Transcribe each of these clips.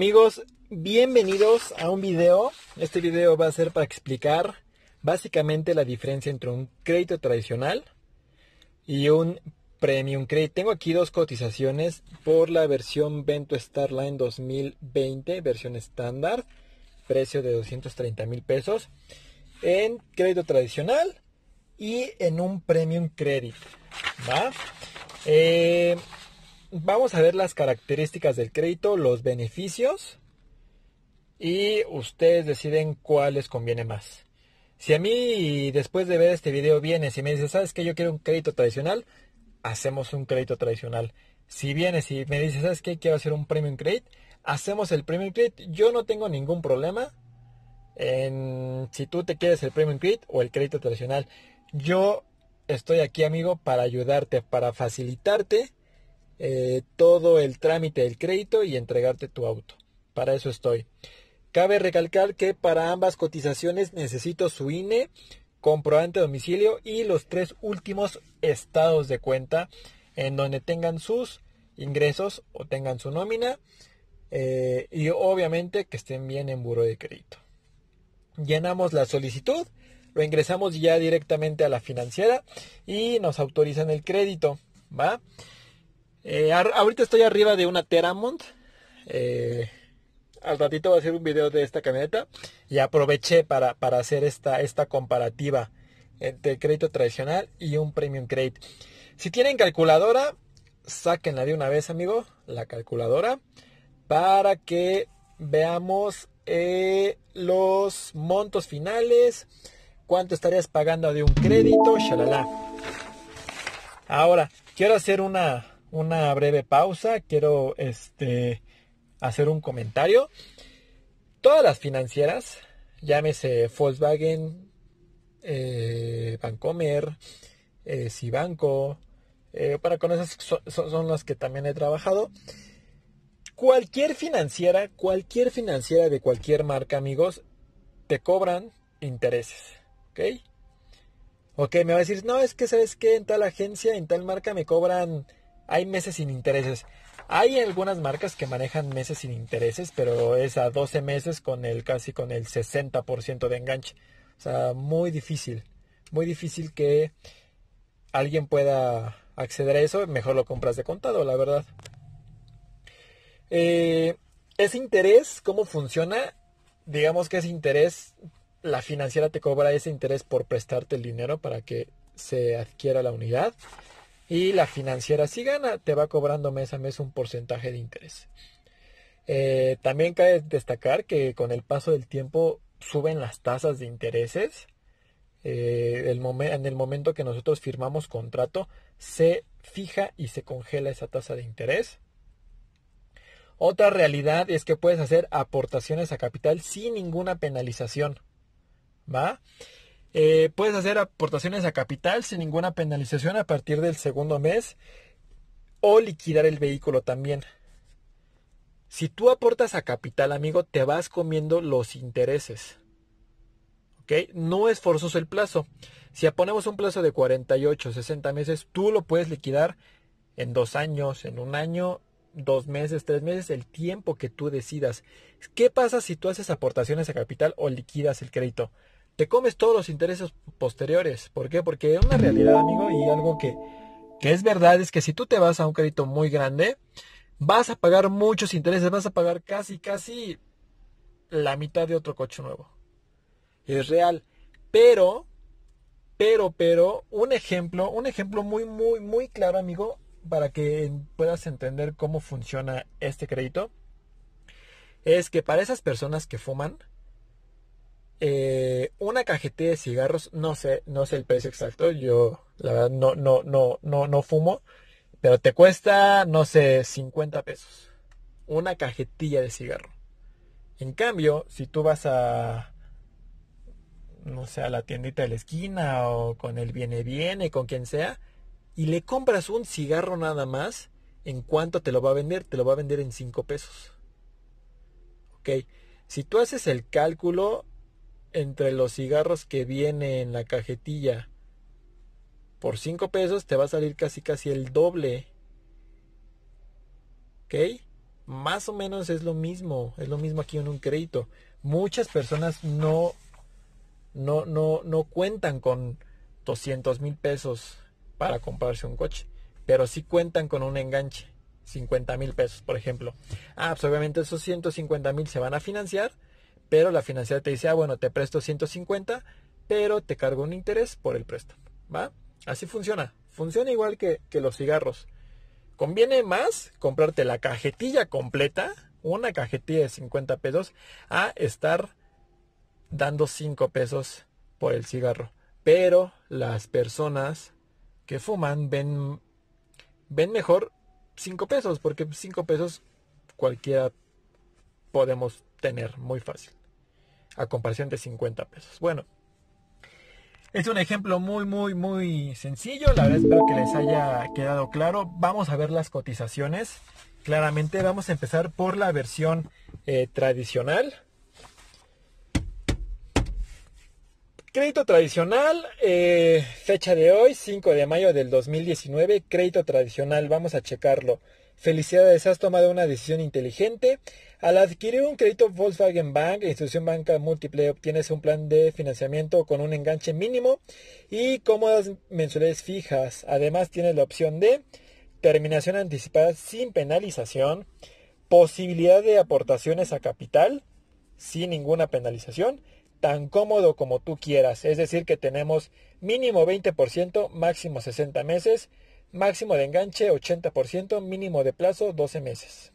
Amigos, bienvenidos a un video. Este video va a ser para explicar básicamente la diferencia entre un crédito tradicional y un premium credit. Tengo aquí dos cotizaciones por la versión Vento Starline 2020, versión estándar, precio de 230 mil pesos, en crédito tradicional y en un premium credit. ¿va? Eh, vamos a ver las características del crédito, los beneficios y ustedes deciden cuál les conviene más. Si a mí después de ver este video vienes y me dices, ¿sabes que Yo quiero un crédito tradicional, hacemos un crédito tradicional. Si vienes y me dices, ¿sabes qué? Quiero hacer un premium credit, hacemos el premium credit. Yo no tengo ningún problema en si tú te quieres el premium credit o el crédito tradicional. Yo estoy aquí, amigo, para ayudarte, para facilitarte eh, todo el trámite del crédito y entregarte tu auto. Para eso estoy. Cabe recalcar que para ambas cotizaciones necesito su INE, comprobante de domicilio y los tres últimos estados de cuenta en donde tengan sus ingresos o tengan su nómina eh, y obviamente que estén bien en buro de crédito. Llenamos la solicitud, lo ingresamos ya directamente a la financiera y nos autorizan el crédito, ¿va? Eh, ahorita estoy arriba de una Teramont. Eh, al ratito voy a hacer un video de esta camioneta. Y aproveché para, hacer esta, esta comparativa entre crédito tradicional y un premium credit. Si tienen calculadora, sáquenla de una vez, amigo, la calculadora, para que veamos eh, los montos finales, cuánto estarías pagando de un crédito, shalala. Ahora, quiero hacer una, una breve pausa. Quiero este, hacer un comentario. Todas las financieras, llámese Volkswagen, eh, Bancomer, eh, Cibanco, para eh, con esas son, son las que también he trabajado. Cualquier financiera, cualquier financiera de cualquier marca, amigos, te cobran intereses. ¿Ok? Ok, me va a decir, no, es que sabes que en tal agencia, en tal marca me cobran hay meses sin intereses. Hay algunas marcas que manejan meses sin intereses, pero es a 12 meses con el casi con el 60% de enganche. O sea, muy difícil, muy difícil que alguien pueda acceder a eso, mejor lo compras de contado, la verdad. Eh, ese interés, ¿cómo funciona? Digamos que ese interés, la financiera te cobra ese interés por prestarte el dinero para que se adquiera la unidad. Y la financiera si gana, te va cobrando mes a mes un porcentaje de interés. Eh, también cabe destacar que con el paso del tiempo suben las tasas de intereses. Eh, el en el momento que nosotros firmamos contrato, se fija y se congela esa tasa de interés. Otra realidad es que puedes hacer aportaciones a capital sin ninguna penalización. ¿Va? Eh, puedes hacer aportaciones a capital sin ninguna penalización a partir del segundo mes o liquidar el vehículo también. Si tú aportas a capital, amigo, te vas comiendo los intereses. ¿Ok? No es forzoso el plazo. Si ponemos un plazo de 48, 60 meses, tú lo puedes liquidar en dos años, en un año, dos meses, tres meses, el tiempo que tú decidas. ¿Qué pasa si tú haces aportaciones a capital o liquidas el crédito? te comes todos los intereses posteriores. ¿Por qué? Porque es una realidad, amigo, y algo que, que es verdad es que si tú te vas a un crédito muy grande, vas a pagar muchos intereses, vas a pagar casi, casi la mitad de otro coche nuevo. Es real. Pero, pero, pero, un ejemplo, un ejemplo muy, muy, muy claro, amigo, para que puedas entender cómo funciona este crédito, es que para esas personas que fuman, eh, una cajetilla de cigarros, no sé, no sé el precio exacto. Yo, la verdad, no, no, no, no, no fumo. Pero te cuesta, no sé, 50 pesos. Una cajetilla de cigarro. En cambio, si tú vas a, no sé, a la tiendita de la esquina o con el viene viene, con quien sea, y le compras un cigarro nada más, ¿en cuánto te lo va a vender? Te lo va a vender en 5 pesos. Ok, si tú haces el cálculo, entre los cigarros que viene en la cajetilla por 5 pesos te va a salir casi casi el doble. ¿Ok? Más o menos es lo mismo, es lo mismo aquí en un crédito. Muchas personas no, no, no, no cuentan con 200 mil pesos para comprarse un coche, pero sí cuentan con un enganche, 50 mil pesos, por ejemplo. Ah, pues obviamente esos 150 mil se van a financiar pero la financiera te dice, ah, bueno, te presto 150, pero te cargo un interés por el préstamo, ¿va? Así funciona, funciona igual que, los cigarros. Conviene más comprarte la cajetilla completa, una cajetilla de 50 pesos, a estar dando 5 pesos por el cigarro. Pero las personas que fuman ven, ven mejor 5 pesos, porque 5 pesos cualquiera podemos tener muy fácil a comparación de 50 pesos. Bueno, es un ejemplo muy, muy, muy sencillo. La verdad espero que les haya quedado claro. Vamos a ver las cotizaciones. Claramente vamos a empezar por la versión eh, tradicional. Crédito tradicional, eh, fecha de hoy, 5 de mayo del 2019, crédito tradicional, vamos a checarlo. Felicidades, has tomado una decisión inteligente. Al adquirir un crédito Volkswagen Bank, institución banca múltiple, obtienes un plan de financiamiento con un enganche mínimo y cómodas mensuales fijas. Además, tienes la opción de terminación anticipada sin penalización, posibilidad de aportaciones a capital sin ninguna penalización, tan cómodo como tú quieras. Es decir, que tenemos mínimo 20%, máximo 60 meses, máximo de enganche 80%, mínimo de plazo 12 meses.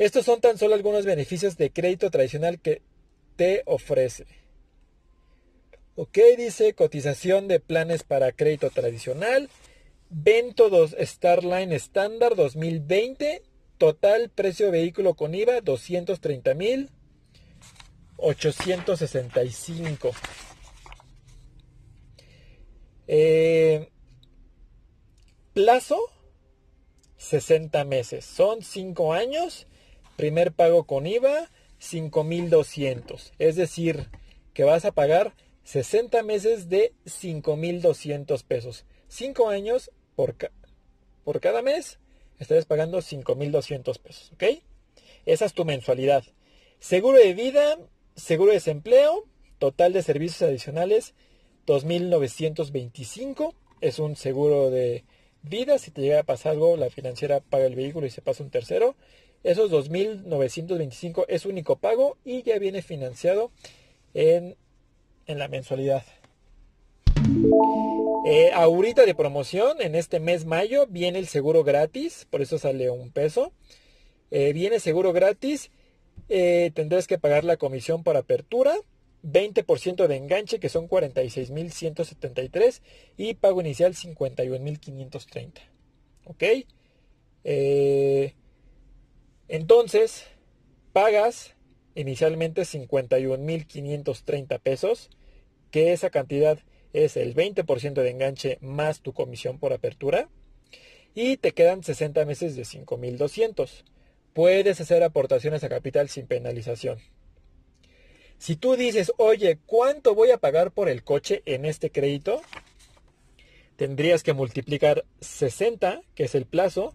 Estos son tan solo algunos beneficios de crédito tradicional que te ofrece. Ok, dice cotización de planes para crédito tradicional. Vento 2 Starline Standard 2020. Total precio vehículo con IVA 230.865. Eh, plazo 60 meses. Son 5 años primer pago con IVA 5.200. Es decir, que vas a pagar 60 meses de 5.200 pesos. 5 años por, por cada mes estarás pagando 5.200 pesos. ¿Ok? Esa es tu mensualidad. Seguro de vida, seguro de desempleo, total de servicios adicionales 2.925. Es un seguro de vida. Si te llega a pasar algo, la financiera paga el vehículo y se pasa un tercero. Esos 2.925 es único pago y ya viene financiado en, la mensualidad. Eh, ahorita de promoción, en este mes mayo, viene el seguro gratis, por eso sale un peso. Eh, viene seguro gratis, eh, tendrás que pagar la comisión por apertura, 20% de enganche que son 46.173 y pago inicial 51.530. ¿Ok? Eh, entonces, pagas inicialmente 51.530 pesos, que esa cantidad es el 20% de enganche más tu comisión por apertura, y te quedan 60 meses de 5.200. Puedes hacer aportaciones a capital sin penalización. Si tú dices, oye, ¿cuánto voy a pagar por el coche en este crédito? Tendrías que multiplicar 60, que es el plazo,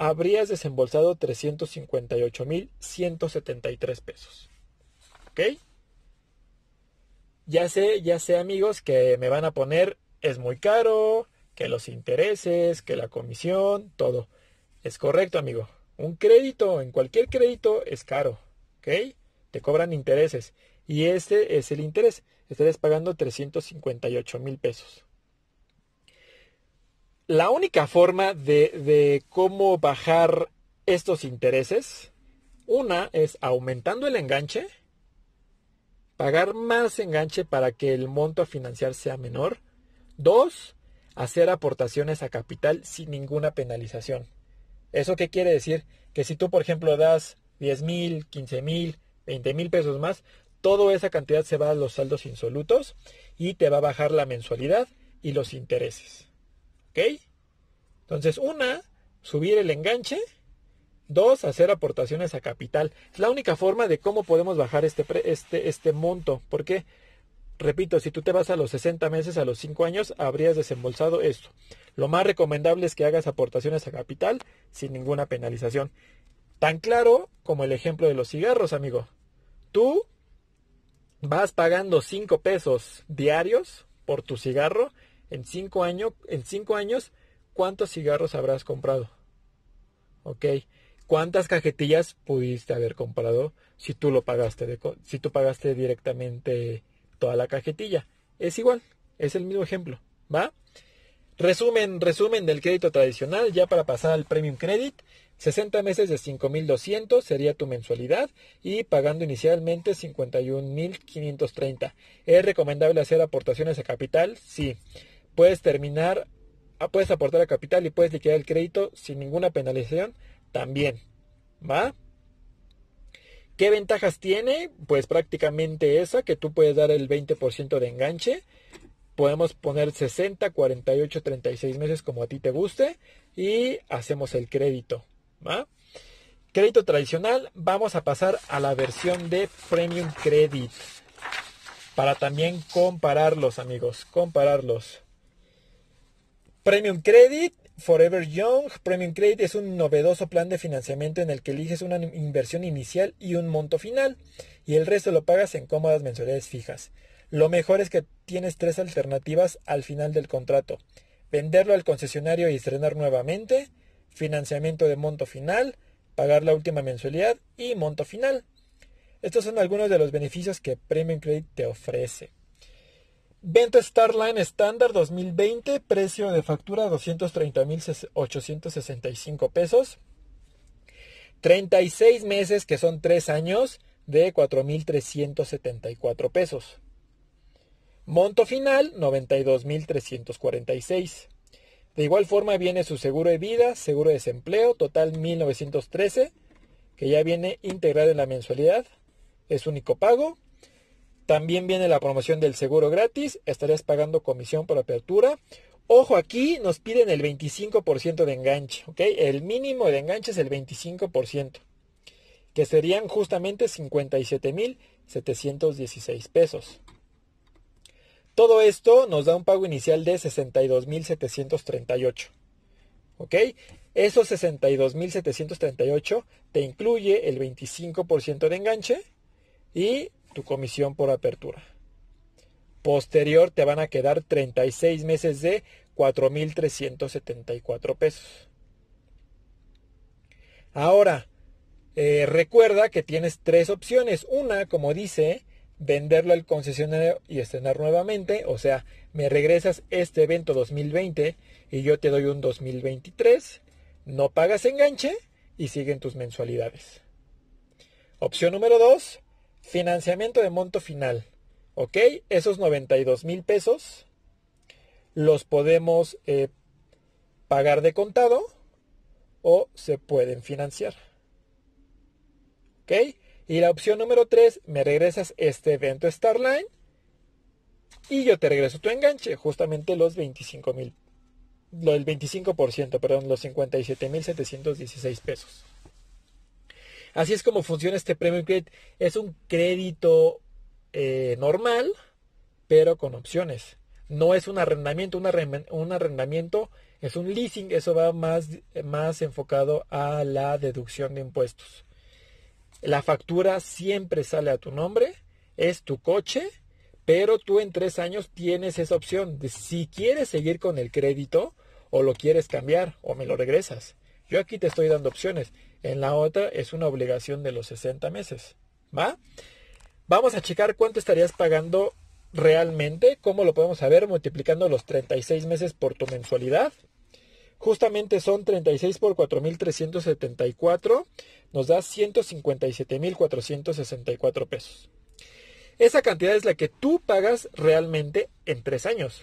habrías desembolsado 358.173 pesos. ¿Ok? Ya sé, ya sé amigos que me van a poner es muy caro, que los intereses, que la comisión, todo. Es correcto amigo. Un crédito, en cualquier crédito es caro. ¿Ok? Te cobran intereses. Y este es el interés. estarías pagando 358 mil pesos la única forma de, cómo bajar estos intereses, una es aumentando el enganche, pagar más enganche para que el monto a financiar sea menor. Dos, hacer aportaciones a capital sin ninguna penalización. ¿Eso qué quiere decir? Que si tú, por ejemplo, das 10 mil, 15 mil, 20 mil pesos más, toda esa cantidad se va a los saldos insolutos y te va a bajar la mensualidad y los intereses. ¿Ok? Entonces, una, subir el enganche. Dos, hacer aportaciones a capital. Es la única forma de cómo podemos bajar este, este, este monto. porque, Repito, si tú te vas a los 60 meses, a los 5 años, habrías desembolsado esto. Lo más recomendable es que hagas aportaciones a capital sin ninguna penalización. Tan claro como el ejemplo de los cigarros, amigo. Tú vas pagando 5 pesos diarios por tu cigarro en cinco, en años, ¿cuántos cigarros habrás comprado? ¿Ok? ¿Cuántas cajetillas pudiste haber comprado si tú lo pagaste, si tú pagaste directamente toda la cajetilla? Es igual, es el mismo ejemplo, ¿va? Resumen, resumen del crédito tradicional, ya para pasar al Premium Credit, 60 meses de 5.200 sería tu mensualidad y pagando inicialmente 51.530. ¿Es recomendable hacer aportaciones a capital? Sí puedes terminar, ah, puedes aportar a capital y puedes liquidar el crédito sin ninguna penalización también. ¿Va? ¿Qué ventajas tiene? Pues prácticamente esa, que tú puedes dar el 20% de enganche. Podemos poner 60, 48, 36 meses como a ti te guste y hacemos el crédito. ¿va? Crédito tradicional, vamos a pasar a la versión de Premium Credit para también compararlos amigos, compararlos. Premium Credit, Forever Young. Premium Credit es un novedoso plan de financiamiento en el que eliges una inversión inicial y un monto final, y el resto lo pagas en cómodas mensualidades fijas. Lo mejor es que tienes tres alternativas al final del contrato. Venderlo al concesionario y estrenar nuevamente, financiamiento de monto final, pagar la última mensualidad y monto final. Estos son algunos de los beneficios que Premium Credit te ofrece. Venta Starline estándar 2020, precio de factura 230.865 pesos. 36 meses, que son 3 años, de 4.374 pesos. Monto final 92.346. De igual forma viene su seguro de vida, seguro de desempleo, total 1.913, que ya viene integrado en la mensualidad. Es único pago también viene la promoción del seguro gratis, Estarías pagando comisión por apertura. Ojo, aquí nos piden el 25% de enganche, ¿ok? El mínimo de enganche es el 25%, que serían justamente 57.716 pesos. Todo esto nos da un pago inicial de 62.738. ¿Ok? Esos 62.738 te incluye el 25% de enganche y tu comisión por apertura. Posterior te van a quedar 36 meses de 4.374 pesos. Ahora, eh, recuerda que tienes tres opciones. Una, como dice, venderlo al concesionario y estrenar nuevamente. O sea, me regresas este evento 2020 y yo te doy un 2023. No pagas enganche y siguen tus mensualidades. Opción número dos, Financiamiento de monto final. ¿Ok? Esos 92 mil pesos los podemos eh, pagar de contado o se pueden financiar. ¿Ok? Y la opción número 3, me regresas este evento Starline y yo te regreso tu enganche, justamente los 25 mil, el 25%, perdón, los 57 mil 716 pesos. Así es como funciona este Premium Credit. Es un crédito eh, normal, pero con opciones. No es un arrendamiento, un, arrendamiento, un arrendamiento es un leasing, eso va más, más enfocado a la deducción de impuestos. La factura siempre sale a tu nombre, es tu coche, pero tú en tres años tienes esa opción de si quieres seguir con el crédito o lo quieres cambiar o me lo regresas. Yo aquí te estoy dando opciones. En la otra es una obligación de los 60 meses. ¿Va? Vamos a checar cuánto estarías pagando realmente. ¿Cómo lo podemos saber? Multiplicando los 36 meses por tu mensualidad. Justamente son 36 por 4.374. Nos da 157.464 pesos. Esa cantidad es la que tú pagas realmente en tres años.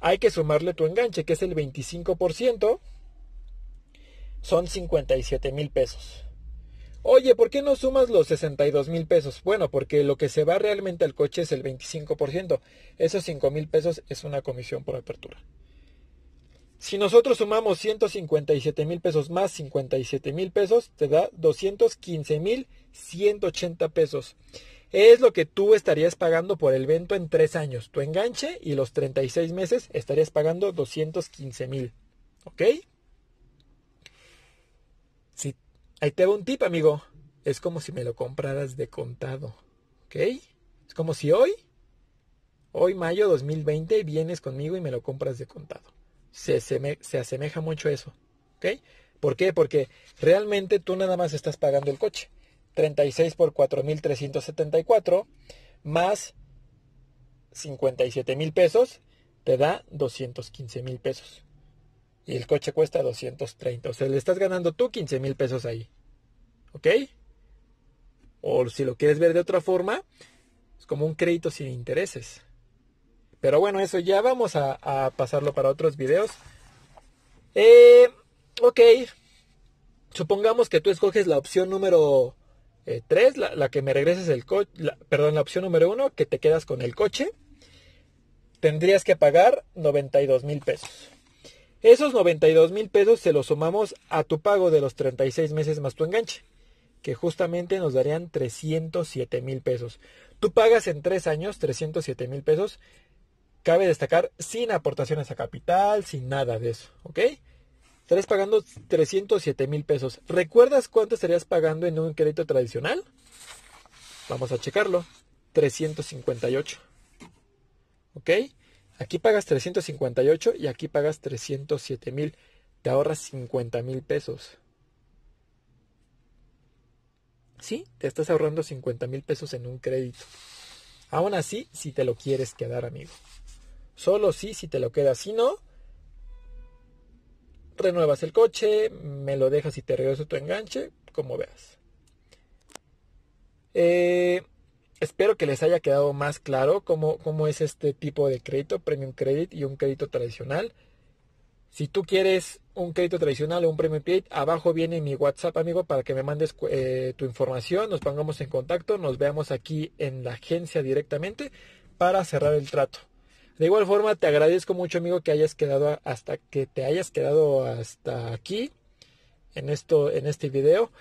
Hay que sumarle tu enganche, que es el 25%, son 57 mil pesos. Oye, ¿por qué no sumas los 62 mil pesos? Bueno, porque lo que se va realmente al coche es el 25%. Esos 5 mil pesos es una comisión por apertura. Si nosotros sumamos 157 mil pesos más 57 mil pesos, te da 215 mil 180 pesos. Es lo que tú estarías pagando por el vento en tres años. Tu enganche y los 36 meses estarías pagando 215 mil. ¿Ok? Ahí te va un tip, amigo. Es como si me lo compraras de contado. ¿Ok? Es como si hoy, hoy mayo 2020, vienes conmigo y me lo compras de contado. Se, asemeja mucho eso. ¿Ok? ¿Por qué? Porque realmente tú nada más estás pagando el coche. 36 por 4.374 más 57 mil pesos te da 215 mil pesos. Y el coche cuesta 230. O sea, le estás ganando tú 15 mil pesos ahí. ¿Ok? O si lo quieres ver de otra forma, es como un crédito sin intereses. Pero bueno, eso ya vamos a, pasarlo para otros videos. Eh, ok. Supongamos que tú escoges la opción número 3, eh, la, que me regreses el coche. Perdón, la opción número 1, que te quedas con el coche. Tendrías que pagar 92 mil pesos. Esos 92 mil pesos se los sumamos a tu pago de los 36 meses más tu enganche que justamente nos darían 307 mil pesos. Tú pagas en tres años 307 mil pesos, cabe destacar, sin aportaciones a capital, sin nada de eso, ¿ok? Estarías pagando 307 mil pesos. ¿Recuerdas cuánto estarías pagando en un crédito tradicional? Vamos a checarlo. 358. ¿Ok? Aquí pagas 358 y aquí pagas 307 mil. Te ahorras 50 mil pesos. Sí, te estás ahorrando 50 mil pesos en un crédito. Aún así, si te lo quieres quedar, amigo. Solo sí, si te lo quedas. Si no, renuevas el coche, me lo dejas y te regreso tu enganche, como veas. Eh, espero que les haya quedado más claro cómo, cómo es este tipo de crédito, Premium Credit y un crédito tradicional. Si tú quieres un crédito tradicional o un premium paid, abajo viene mi WhatsApp, amigo, para que me mandes eh, tu información, nos pongamos en contacto, nos veamos aquí en la agencia directamente para cerrar el trato. De igual forma, te agradezco mucho, amigo, que hayas quedado hasta que te hayas quedado hasta aquí en esto en este video.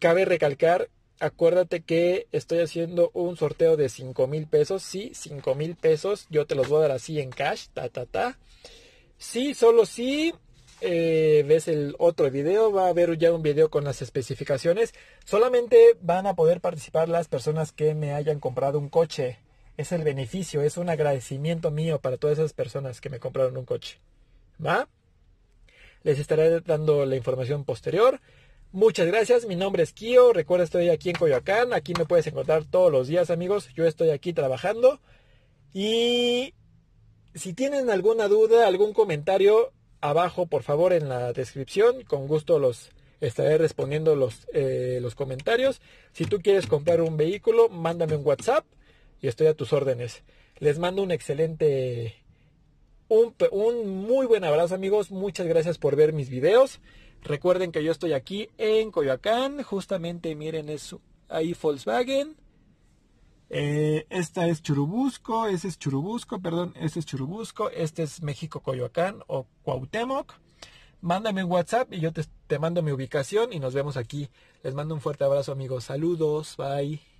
Cabe recalcar, acuérdate que estoy haciendo un sorteo de 5 mil pesos. Sí, 5 mil pesos. Yo te los voy a dar así en cash. Ta, ta, ta. Sí, solo si eh, ves el otro video, va a haber ya un video con las especificaciones. Solamente van a poder participar las personas que me hayan comprado un coche. Es el beneficio, es un agradecimiento mío para todas esas personas que me compraron un coche. ¿Va? Les estaré dando la información posterior. Muchas gracias, mi nombre es Kio, recuerda estoy aquí en Coyoacán, aquí me puedes encontrar todos los días amigos, yo estoy aquí trabajando y si tienen alguna duda, algún comentario, abajo por favor en la descripción, con gusto los estaré respondiendo los, eh, los comentarios. Si tú quieres comprar un vehículo, mándame un WhatsApp y estoy a tus órdenes. Les mando un excelente, un, un muy buen abrazo amigos, muchas gracias por ver mis videos. Recuerden que yo estoy aquí en Coyoacán, justamente miren eso, ahí Volkswagen. Eh, esta es Churubusco, ese es Churubusco, perdón, ese es Churubusco, este es México Coyoacán o Cuauhtémoc. Mándame un WhatsApp y yo te mando mi ubicación y nos vemos aquí. Les mando un fuerte abrazo amigos, saludos, bye.